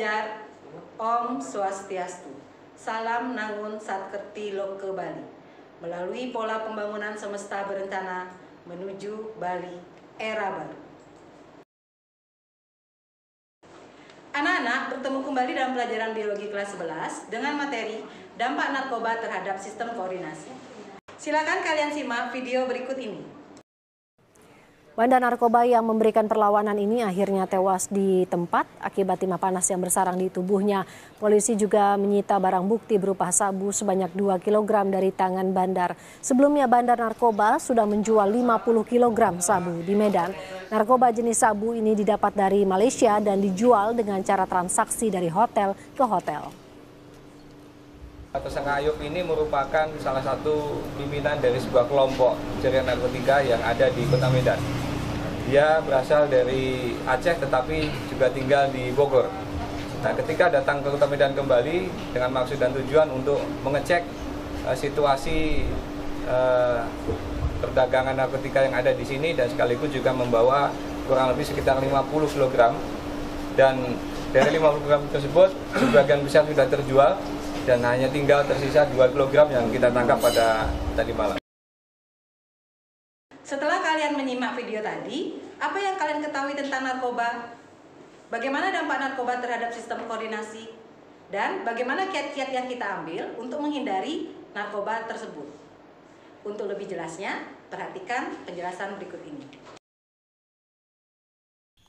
Jajar, Om Swastiastu. Salam Nangun Satkerti Loke Bali. Melalui pola pembangunan semesta berencana menuju Bali era baru. Anak-anak bertemu kembali dalam pelajaran biologi kelas 11 dengan materi dampak narkoba terhadap sistem koordinasi. Silakan kalian simak video berikut ini. Bandar narkoba yang memberikan perlawanan ini akhirnya tewas di tempat akibat timah panas yang bersarang di tubuhnya. Polisi juga menyita barang bukti berupa sabu sebanyak 2 kg dari tangan bandar. Sebelumnya bandar narkoba sudah menjual 50 kg sabu di Medan. Narkoba jenis sabu ini didapat dari Malaysia dan dijual dengan cara transaksi dari hotel ke hotel. Tersangka Ayub ini merupakan salah satu pimpinan dari sebuah kelompok jaringan narkotika yang ada di Kota Medan. Dia berasal dari Aceh tetapi juga tinggal di Bogor. Nah, ketika datang ke Kota Medan kembali dengan maksud dan tujuan untuk mengecek uh, situasi uh, perdagangan narkotika yang ada di sini dan sekaligus juga membawa kurang lebih sekitar 50 kg dan dari 50 kg tersebut sebagian besar sudah terjual dan hanya tinggal tersisa 2 kg yang kita tangkap pada tadi malam. Setelah kalian menyimak video tadi, apa yang kalian ketahui tentang narkoba? Bagaimana dampak narkoba terhadap sistem koordinasi? Dan bagaimana kiat-kiat yang kita ambil untuk menghindari narkoba tersebut? Untuk lebih jelasnya, perhatikan penjelasan berikut ini.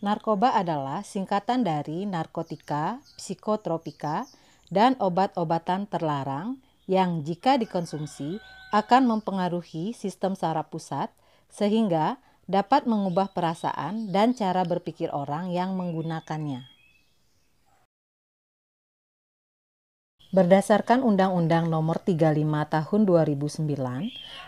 Narkoba adalah singkatan dari narkotika, psikotropika, dan obat-obatan terlarang yang jika dikonsumsi akan mempengaruhi sistem saraf pusat sehingga dapat mengubah perasaan dan cara berpikir orang yang menggunakannya. Berdasarkan Undang-Undang Nomor 35 Tahun 2009,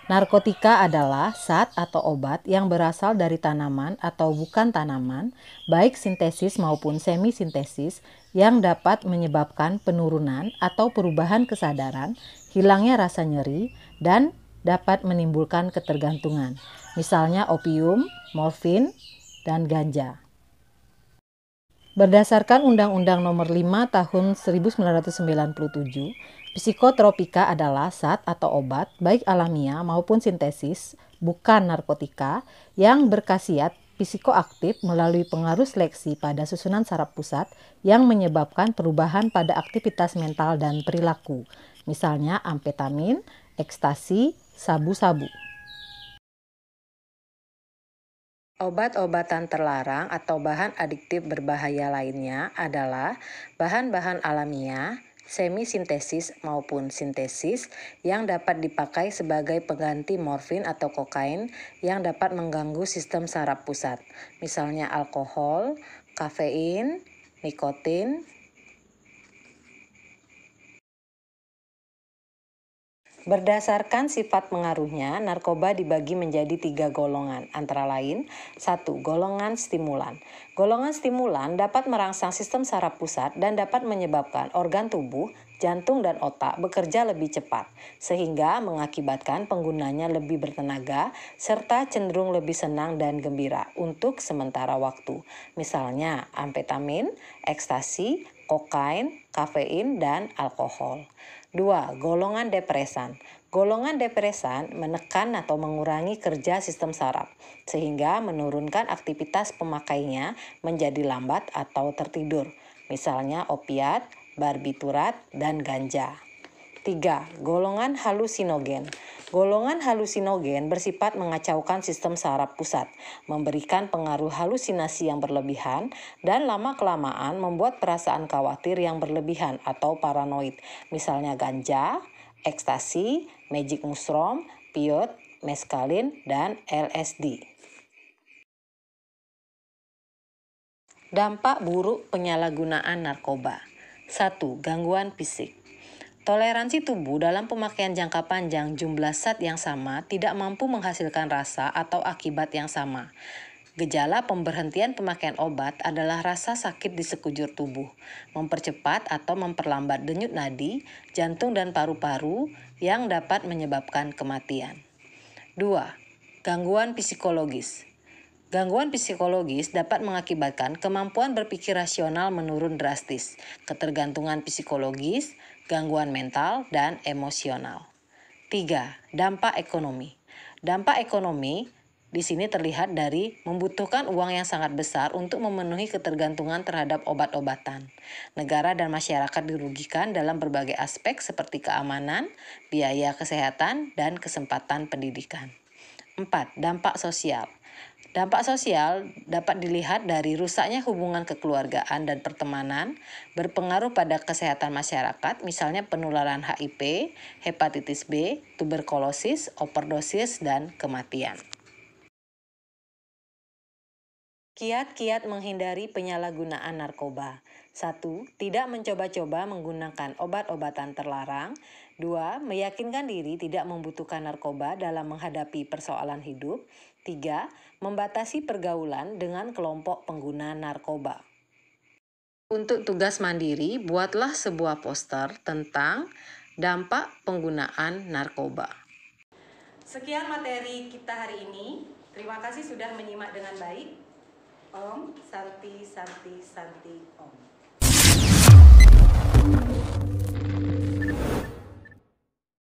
narkotika adalah zat atau obat yang berasal dari tanaman atau bukan tanaman, baik sintesis maupun semisintesis, yang dapat menyebabkan penurunan atau perubahan kesadaran, hilangnya rasa nyeri, dan dapat menimbulkan ketergantungan, misalnya opium, morfin, dan ganja. Berdasarkan Undang-Undang Nomor 5 Tahun 1997, psikotropika adalah zat atau obat baik alamiah maupun sintesis, bukan narkotika, yang berkhasiat psikoaktif melalui pengaruh seleksi pada susunan saraf pusat yang menyebabkan perubahan pada aktivitas mental dan perilaku, misalnya amfetamin, ekstasi, sabu-sabu. Obat-obatan terlarang atau bahan adiktif berbahaya lainnya adalah bahan-bahan alamiah, semisintesis maupun sintesis yang dapat dipakai sebagai pengganti morfin atau kokain yang dapat mengganggu sistem saraf pusat, misalnya alkohol, kafein, nikotin, Berdasarkan sifat pengaruhnya, narkoba dibagi menjadi tiga golongan, antara lain satu Golongan stimulan. Golongan stimulan dapat merangsang sistem saraf pusat dan dapat menyebabkan organ tubuh jantung dan otak bekerja lebih cepat, sehingga mengakibatkan penggunanya lebih bertenaga serta cenderung lebih senang dan gembira untuk sementara waktu. Misalnya amfetamin, ekstasi, kokain, kafein, dan alkohol. 2. Golongan depresan. Golongan depresan menekan atau mengurangi kerja sistem saraf, sehingga menurunkan aktivitas pemakainya menjadi lambat atau tertidur. Misalnya opiat, barbiturat, dan ganja. 3. Golongan halusinogen. Golongan halusinogen bersifat mengacaukan sistem saraf pusat, memberikan pengaruh halusinasi yang berlebihan, dan lama-kelamaan membuat perasaan khawatir yang berlebihan atau paranoid, misalnya ganja, ekstasi, magic mushroom, piot, meskalin, dan LSD. Dampak buruk penyalahgunaan narkoba. 1. Gangguan fisik. Toleransi tubuh dalam pemakaian jangka panjang jumlah zat yang sama tidak mampu menghasilkan rasa atau akibat yang sama. Gejala pemberhentian pemakaian obat adalah rasa sakit di sekujur tubuh, mempercepat atau memperlambat denyut nadi, jantung dan paru-paru yang dapat menyebabkan kematian. 2. Gangguan psikologis. Gangguan psikologis dapat mengakibatkan kemampuan berpikir rasional menurun drastis, ketergantungan psikologis, gangguan mental, dan emosional. 3. Dampak ekonomi. Dampak ekonomi di sini terlihat dari membutuhkan uang yang sangat besar untuk memenuhi ketergantungan terhadap obat-obatan. Negara dan masyarakat dirugikan dalam berbagai aspek seperti keamanan, biaya kesehatan, dan kesempatan pendidikan. 4. Dampak sosial. Dampak sosial dapat dilihat dari rusaknya hubungan kekeluargaan dan pertemanan, berpengaruh pada kesehatan masyarakat, misalnya penularan HIV, hepatitis B, tuberkulosis, overdosis, dan kematian. Kiat-kiat menghindari penyalahgunaan narkoba. 1. Tidak mencoba-coba menggunakan obat-obatan terlarang. 2. Meyakinkan diri tidak membutuhkan narkoba dalam menghadapi persoalan hidup. 3 membatasi pergaulan dengan kelompok pengguna narkoba. Untuk tugas mandiri, buatlah sebuah poster tentang dampak penggunaan narkoba. Sekian materi kita hari ini. Terima kasih sudah menyimak dengan baik. Om Santi Santi Santi Om.